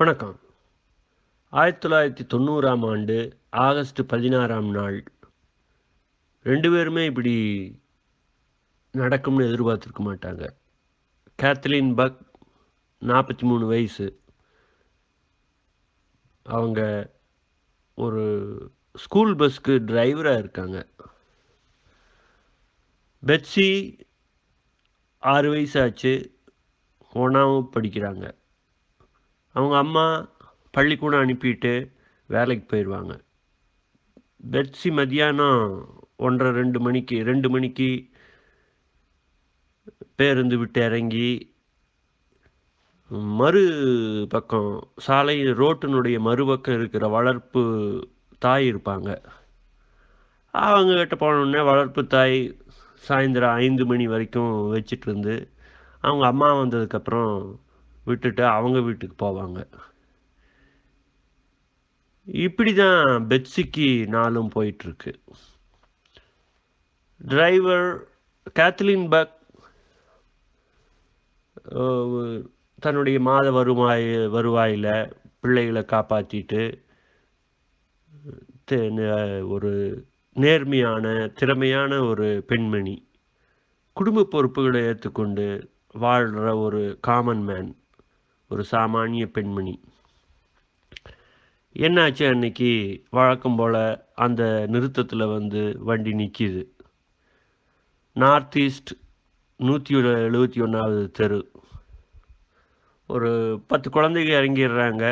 வணக்கம் ஆயிரத்தி தொள்ளாயிரத்தி தொண்ணூறாம் ஆண்டு ஆகஸ்ட் பதினாறாம் நாள் ரெண்டு பேருமே இப்படி நடக்கும்னு எதிர்பார்த்துருக்க மாட்டாங்க கேத்லின் பக் நாற்பத்தி மூணு வயசு அவங்க ஒரு ஸ்கூல் பஸ்க்கு டிரைவராக இருக்காங்க பெட்ஸி ஆறு வயசாச்சு ஒன்றாவும் படிக்கிறாங்க அவங்க அம்மா பள்ளிக்கூடம் அனுப்பிட்டு வேலைக்கு போயிடுவாங்க பெட்ஸி மத்தியானம் ஒன்றரை ரெண்டு மணிக்கு ரெண்டு மணிக்கு பேருந்து விட்டு இறங்கி மறு பக்கம் சாலை ரோட்டினுடைய மறுபக்கம் இருக்கிற வளர்ப்பு தாய் இருப்பாங்க அவங்கக்கிட்ட போனோடனே வளர்ப்பு தாய் சாயந்தரம் ஐந்து மணி வரைக்கும் வச்சிட்ருந்து அவங்க அம்மா வந்ததுக்கப்புறம் விட்டுட்டு அவங்க வீட்டுக்கு போவாங்க இப்படி தான் பெட்ஸிக்கு நாளும் போயிட்டுருக்கு டிரைவர் கேத்லின் பக் தன்னுடைய மாத வருவாய் வருவாயில் பிள்ளைகளை காப்பாற்றிட்டு ஒரு நேர்மையான திறமையான ஒரு பெண்மணி குடும்ப பொறுப்புகளை ஏற்றுக்கொண்டு வாழ்கிற ஒரு காமன் மேன் ஒரு சாமானிய பெண்மணி என்னாச்சு அன்னைக்கு வழக்கம் போல் அந்த நிறுத்தத்தில் வந்து வண்டி நிற்கிது நார்த் ஈஸ்ட் நூற்றி எழுபத்தி ஒன்றாவது தெரு ஒரு பத்து குழந்தைங்க இறங்கிடுறாங்க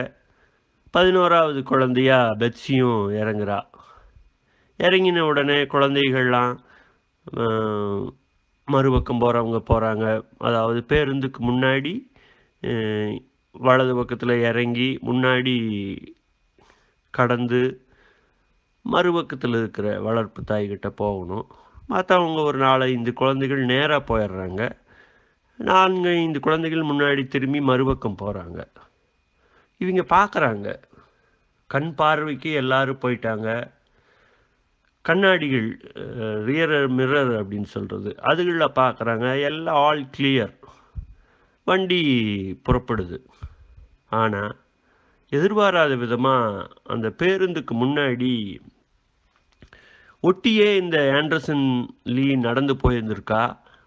பதினோராவது குழந்தையா பெட்ஸியும் இறங்குறா இறங்கின உடனே குழந்தைகள்லாம் மறுபக்கம் போகிறவங்க போகிறாங்க அதாவது பேருந்துக்கு முன்னாடி வலது பக்கத்தில் இறங்கி முன்னாடி கடந்து மறுபக்கத்தில் இருக்கிற வளர்ப்பு தாய்கிட்ட போகணும் மற்றவங்க ஒரு நாலஞ்சு குழந்தைகள் நேராக போயிடுறாங்க நான்கு ஐந்து குழந்தைகள் முன்னாடி திரும்பி மறுபக்கம் போகிறாங்க இவங்க பார்க்குறாங்க கண் பார்வைக்கு எல்லோரும் போயிட்டாங்க கண்ணாடிகள் ரியர் மிரர் அப்படின்னு சொல்கிறது அதுகளில் பார்க்குறாங்க எல்லாம் ஆல் கிளியர் வண்டி புறப்படுது ஆனால் எதிர்பாராத விதமாக அந்த பேருந்துக்கு முன்னாடி ஒட்டியே இந்த ஆண்டர்சன் லீ நடந்து போயிருந்திருக்கா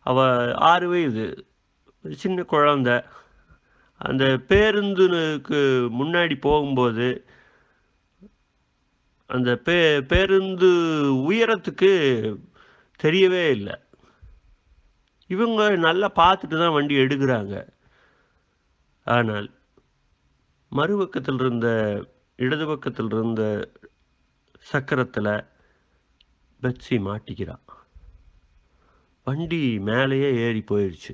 அவள் ஆறு வயது சின்ன குழந்த அந்த பேருந்துக்கு முன்னாடி போகும்போது அந்த பே பேருந்து உயரத்துக்கு தெரியவே இல்லை இவங்க நல்லா பார்த்துட்டு தான் வண்டி எடுக்கிறாங்க ஆனால் மறுபக்கத்தில் இருந்த இடது பக்கத்தில் இருந்த சக்கரத்தில் பெட்ஸி மாட்டிக்கிறான் வண்டி மேலேயே ஏறி போயிடுச்சு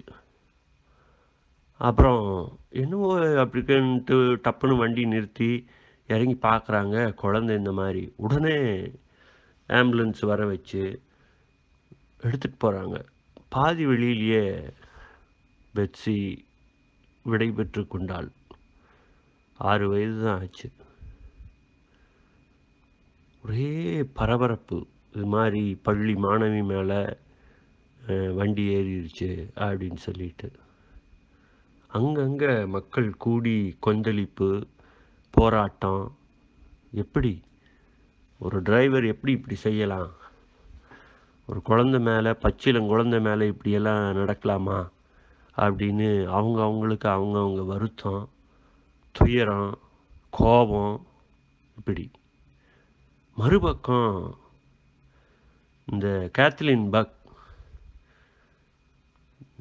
அப்புறம் என்னவோ அப்படிக்கன்ட்டு டப்புன்னு வண்டி நிறுத்தி இறங்கி பார்க்குறாங்க குழந்தை இந்த மாதிரி உடனே ஆம்புலன்ஸ் வர வச்சு எடுத்துகிட்டு போகிறாங்க பாதி வெளியிலேயே பெட்ஸி விடைபெற்று கொண்டாள் ஆறு வயது தான் ஆச்சு ஒரே பரபரப்பு இது மாதிரி பள்ளி மாணவி மேலே வண்டி ஏறிடுச்சு அப்படின்னு சொல்லிட்டு அங்கங்கே மக்கள் கூடி கொந்தளிப்பு போராட்டம் எப்படி ஒரு டிரைவர் எப்படி இப்படி செய்யலாம் ஒரு குழந்த மேலே பச்சிலும் குழந்த மேலே இப்படியெல்லாம் நடக்கலாமா அப்படின்னு அவங்க அவங்களுக்கு அவங்கவுங்க வருத்தம் துயரம் கோபம் இப்படி மறுபக்கம் இந்த கேத்லின் பக்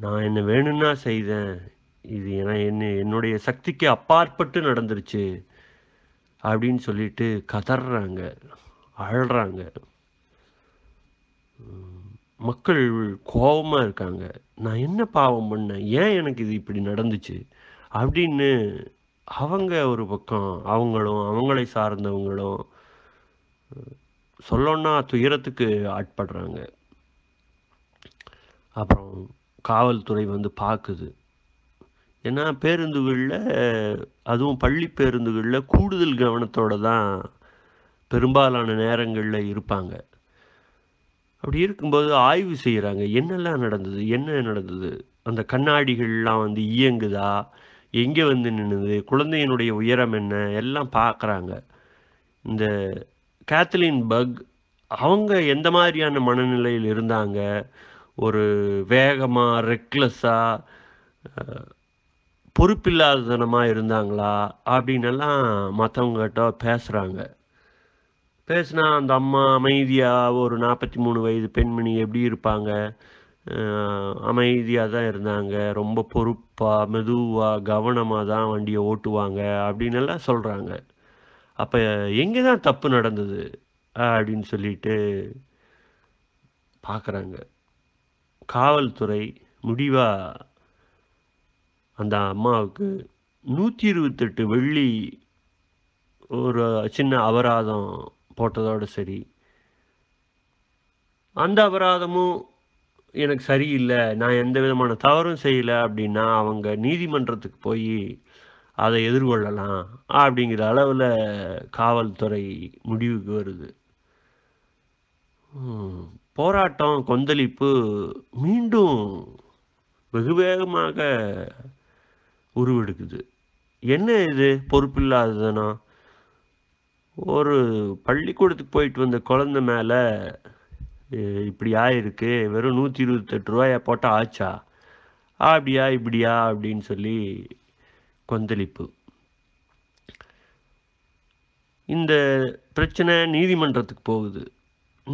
நான் என்ன வேணும்னா செய்தேன் இது என என்ன என்னுடைய சக்திக்கு அப்பாற்பட்டு நடந்துருச்சு அப்படின்னு சொல்லிட்டு கதறாங்க அழறாங்க மக்கள் கோபமாக இருக்காங்க நான் என்ன பாவம் பண்ணேன் ஏன் எனக்கு இது இப்படி நடந்துச்சு அப்படின்னு அவங்க ஒரு பக்கம் அவங்களும் அவங்களை சார்ந்தவங்களும் சொல்லணுன்னா துயரத்துக்கு ஆட்படுறாங்க அப்புறம் காவல்துறை வந்து பார்க்குது ஏன்னா பேருந்துகளில் அதுவும் பள்ளி பேருந்துகளில் கூடுதல் கவனத்தோடு தான் பெரும்பாலான நேரங்களில் இருப்பாங்க அப்படி இருக்கும்போது ஆய்வு செய்கிறாங்க என்னெல்லாம் நடந்தது என்ன நடந்தது அந்த கண்ணாடிகள்லாம் வந்து இயங்குதா எங்கே வந்து நின்றுது குழந்தையினுடைய உயரம் என்ன எல்லாம் பார்க்குறாங்க இந்த கேத்லின் பக் அவங்க எந்த மாதிரியான மனநிலையில் இருந்தாங்க ஒரு வேகமாக ரெக்லெஸ்ஸாக பொறுப்பில்லாததனமாக இருந்தாங்களா அப்படின்னெல்லாம் மற்றவங்ககிட்ட பேசுகிறாங்க பேசினா அந்த அம்மா அமைதியாக ஒரு நாற்பத்தி மூணு வயது பெண்மணி எப்படி இருப்பாங்க அமைதியாக தான் இருந்தாங்க ரொம்ப பொறுப்பாக மெதுவாக கவனமாக தான் வண்டியை ஓட்டுவாங்க அப்படின்னு எல்லாம் சொல்கிறாங்க அப்போ எங்கே தான் தப்பு நடந்தது அப்படின்னு சொல்லிட்டு பார்க்குறாங்க காவல்துறை முடிவாக அந்த அம்மாவுக்கு நூற்றி இருபத்தெட்டு வெள்ளி ஒரு சின்ன அபராதம் போட்டதோடு சரி அந்த அபராதமும் எனக்கு சரியில்லை நான் எந்த விதமான தவறும் செய்யலை அப்படின்னா அவங்க நீதிமன்றத்துக்கு போய் அதை எதிர்கொள்ளலாம் அப்படிங்கிற அளவில் காவல்துறை முடிவுக்கு வருது போராட்டம் கொந்தளிப்பு மீண்டும் வெகு வேகமாக உருவெடுக்குது என்ன இது பொறுப்பில்லாததுனா ஒரு பள்ளிக்கூடத்துக்கு போயிட்டு வந்த குழந்த மேலே இப்படி ஆயிருக்கு வெறும் நூற்றி இருபத்தெட்டு ரூபாயா போட்டால் ஆச்சா அப்படியா இப்படியா அப்படின்னு சொல்லி கொந்தளிப்பு இந்த பிரச்சனை நீதிமன்றத்துக்கு போகுது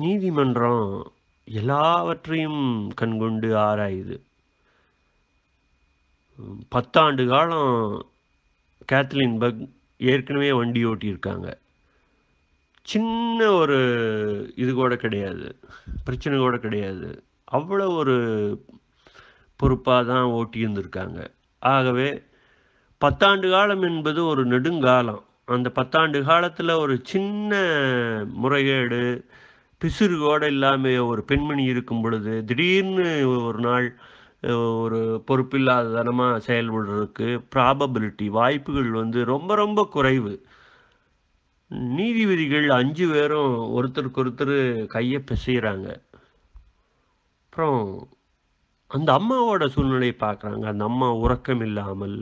நீதிமன்றம் எல்லாவற்றையும் கண்கொண்டு ஆராயுது பத்தாண்டு காலம் கேத்லின் பக் ஏற்கனவே வண்டி ஓட்டியிருக்காங்க சின்ன ஒரு இது கூட கிடையாது பிரச்சனை கூட கிடையாது அவ்வளோ ஒரு பொறுப்பாக தான் ஓட்டி இருந்திருக்காங்க ஆகவே பத்தாண்டு காலம் என்பது ஒரு நெடுங்காலம் அந்த பத்தாண்டு காலத்தில் ஒரு சின்ன முறைகேடு பிசுறு கூட இல்லாமல் ஒரு பெண்மணி இருக்கும் பொழுது திடீர்னு ஒரு நாள் ஒரு தனமாக செயல்படுறதுக்கு ப்ராபபிலிட்டி வாய்ப்புகள் வந்து ரொம்ப ரொம்ப குறைவு நீதிபதிகள் அஞ்சு பேரும் ஒருத்தருக்கு ஒருத்தர் கையை பிசைகிறாங்க அப்புறம் அந்த அம்மாவோட சூழ்நிலையை பார்க்குறாங்க அந்த அம்மா உறக்கம் இல்லாமல்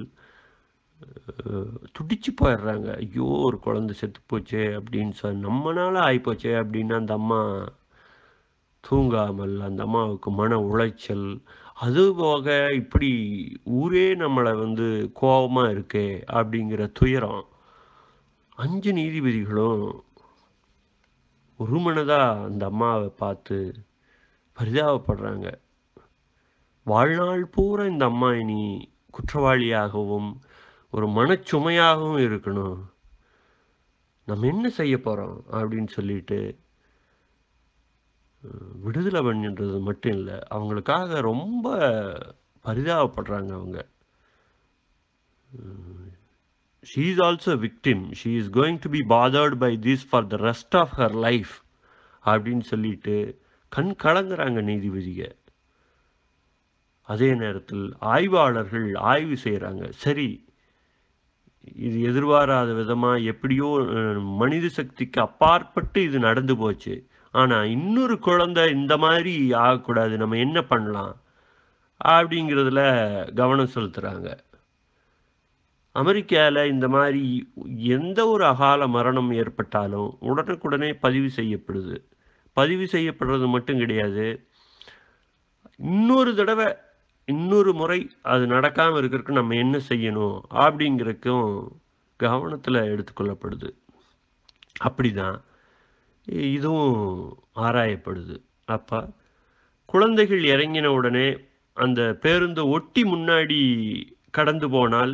துடிச்சு போயிடுறாங்க ஐயோ ஒரு குழந்தை செத்து போச்சு அப்படின்னு சொல்லி நம்மனால ஆகிப்போச்சே அப்படின்னு அந்த அம்மா தூங்காமல் அந்த அம்மாவுக்கு மன உளைச்சல் அது இப்படி ஊரே நம்மளை வந்து கோபமாக இருக்கே அப்படிங்கிற துயரம் அஞ்சு நீதிபதிகளும் ஒரு மனதாக அந்த அம்மாவை பார்த்து பரிதாபப்படுறாங்க வாழ்நாள் பூரா இந்த அம்மா இனி குற்றவாளியாகவும் ஒரு மனச்சுமையாகவும் இருக்கணும் நம்ம என்ன செய்ய போகிறோம் அப்படின்னு சொல்லிட்டு விடுதலை பண்ணின்றது மட்டும் இல்லை அவங்களுக்காக ரொம்ப பரிதாபப்படுறாங்க அவங்க she is also a victim she is going to be bothered by this for the rest of her life அப்படின்னு சொல்லிட்டு கண் கலங்குறாங்க நீதிபதியை அதே நேரத்தில் ஆய்வாளர்கள் ஆய்வு செய்கிறாங்க சரி இது எதிர்பாராத விதமாக எப்படியோ மனித சக்திக்கு அப்பாற்பட்டு இது நடந்து போச்சு ஆனால் இன்னொரு குழந்தை இந்த மாதிரி ஆகக்கூடாது நம்ம என்ன பண்ணலாம் அப்படிங்கிறதுல கவனம் செலுத்துகிறாங்க அமெரிக்காவில் இந்த மாதிரி எந்த ஒரு அகால மரணம் ஏற்பட்டாலும் உடனுக்குடனே பதிவு செய்யப்படுது பதிவு செய்யப்படுறது மட்டும் கிடையாது இன்னொரு தடவை இன்னொரு முறை அது நடக்காமல் இருக்கிறதுக்கு நம்ம என்ன செய்யணும் அப்படிங்கிறக்கும் கவனத்தில் எடுத்துக்கொள்ளப்படுது அப்படி தான் இதுவும் ஆராயப்படுது அப்போ குழந்தைகள் இறங்கின உடனே அந்த பேருந்து ஒட்டி முன்னாடி கடந்து போனால்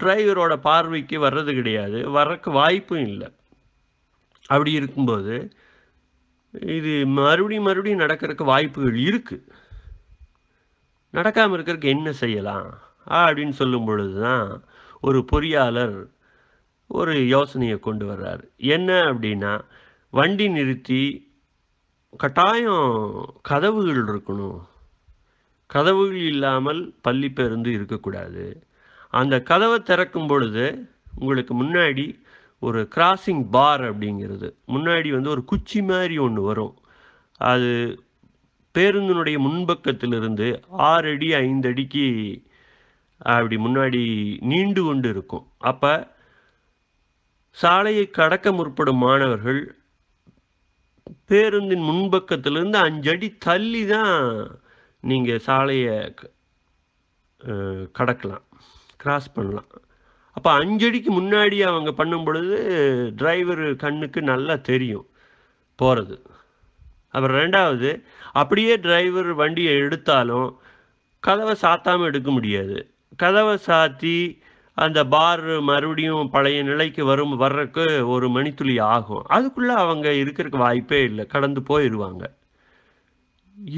டிரைவரோட பார்வைக்கு வர்றது கிடையாது வரக்கு வாய்ப்பும் இல்லை அப்படி இருக்கும்போது இது மறுபடியும் மறுபடியும் நடக்கிறதுக்கு வாய்ப்புகள் இருக்குது நடக்காமல் இருக்கிறதுக்கு என்ன செய்யலாம் அப்படின்னு சொல்லும் பொழுது தான் ஒரு பொறியாளர் ஒரு யோசனையை கொண்டு வர்றார் என்ன அப்படின்னா வண்டி நிறுத்தி கட்டாயம் கதவுகள் இருக்கணும் கதவுகள் இல்லாமல் பள்ளி பேருந்து இருக்கக்கூடாது அந்த கதவை திறக்கும் பொழுது உங்களுக்கு முன்னாடி ஒரு கிராசிங் பார் அப்படிங்கிறது முன்னாடி வந்து ஒரு குச்சி மாதிரி ஒன்று வரும் அது பேருந்தினுடைய முன்பக்கத்திலிருந்து ஆறு அடி ஐந்து அடிக்கு அப்படி முன்னாடி நீண்டு கொண்டு இருக்கும் அப்போ சாலையை கடக்க முற்படும் மாணவர்கள் பேருந்தின் முன்பக்கத்திலிருந்து அஞ்சடி தள்ளி தான் நீங்கள் சாலையை கடக்கலாம் கிராஸ் பண்ணலாம் அப்போ அஞ்சடிக்கு முன்னாடி அவங்க பண்ணும் பொழுது டிரைவர் கண்ணுக்கு நல்லா தெரியும் போகிறது அப்புறம் ரெண்டாவது அப்படியே டிரைவர் வண்டியை எடுத்தாலும் கதவை சாத்தாமல் எடுக்க முடியாது கதவை சாத்தி அந்த பார் மறுபடியும் பழைய நிலைக்கு வரும் வர்றதுக்கு ஒரு மணித்துளி ஆகும் அதுக்குள்ளே அவங்க இருக்கிறதுக்கு வாய்ப்பே இல்லை கடந்து போயிடுவாங்க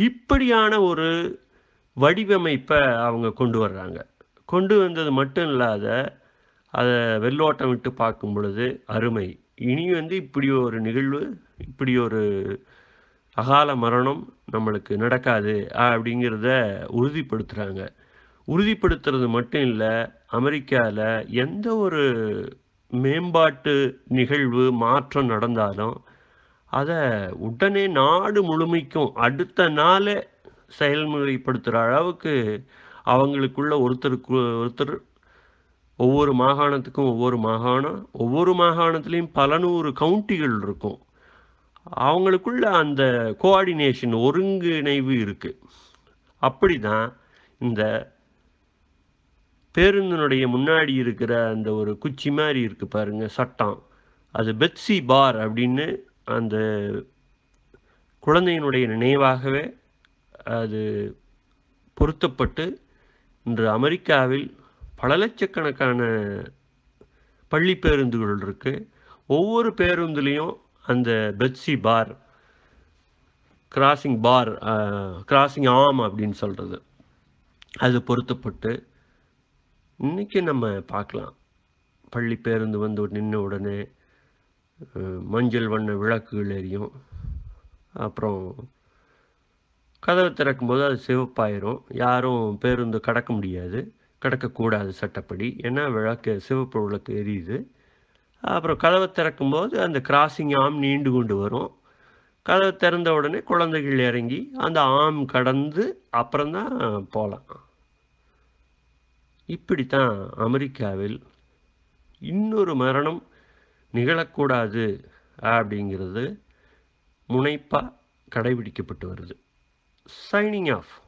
இப்படியான ஒரு வடிவமைப்பை அவங்க கொண்டு வர்றாங்க கொண்டு வந்தது மட்டும் இல்லாத அதை வெள்ளோட்டம் விட்டு பார்க்கும் பொழுது அருமை இனி வந்து இப்படி ஒரு நிகழ்வு இப்படி ஒரு அகால மரணம் நம்மளுக்கு நடக்காது அப்படிங்கிறத உறுதிப்படுத்துகிறாங்க உறுதிப்படுத்துறது மட்டும் இல்லை அமெரிக்காவில் எந்த ஒரு மேம்பாட்டு நிகழ்வு மாற்றம் நடந்தாலும் அதை உடனே நாடு முழுமைக்கும் அடுத்த நாளே செயல்முறைப்படுத்துகிற அளவுக்கு அவங்களுக்குள்ள ஒருத்தருக்கு ஒருத்தர் ஒவ்வொரு மாகாணத்துக்கும் ஒவ்வொரு மாகாணம் ஒவ்வொரு மாகாணத்துலேயும் பல நூறு கவுண்டிகள் இருக்கும் அவங்களுக்குள்ள அந்த கோஆர்டினேஷன் ஒருங்கிணைவு இருக்குது அப்படி தான் இந்த பேருந்தினுடைய முன்னாடி இருக்கிற அந்த ஒரு குச்சி மாதிரி இருக்குது பாருங்கள் சட்டம் அது பெட்ஸி பார் அப்படின்னு அந்த குழந்தையினுடைய நினைவாகவே அது பொருத்தப்பட்டு இன்று அமெரிக்காவில் பல லட்சக்கணக்கான பள்ளி பேருந்துகள் இருக்குது ஒவ்வொரு பேருந்துலேயும் அந்த பெட்ஸி பார் கிராசிங் பார் கிராசிங் ஆம் அப்படின்னு சொல்கிறது அது பொருத்தப்பட்டு இன்றைக்கி நம்ம பார்க்கலாம் பள்ளி பேருந்து வந்து நின்ன உடனே மஞ்சள் வண்ண விளக்குகள் எரியும் அப்புறம் கதவை திறக்கும்போது அது சிவப்பாயிரும் யாரும் பேருந்து கடக்க முடியாது கடக்கக்கூடாது சட்டப்படி ஏன்னா விளக்கு சிவப்பு விளக்கு எரியுது அப்புறம் கதவை திறக்கும்போது அந்த கிராசிங் ஆம் நீண்டு கொண்டு வரும் கதவை திறந்த உடனே குழந்தைகள் இறங்கி அந்த ஆம் கடந்து அப்புறம்தான் போகலாம் இப்படித்தான் அமெரிக்காவில் இன்னொரு மரணம் நிகழக்கூடாது அப்படிங்கிறது முனைப்பாக கடைபிடிக்கப்பட்டு வருது signing off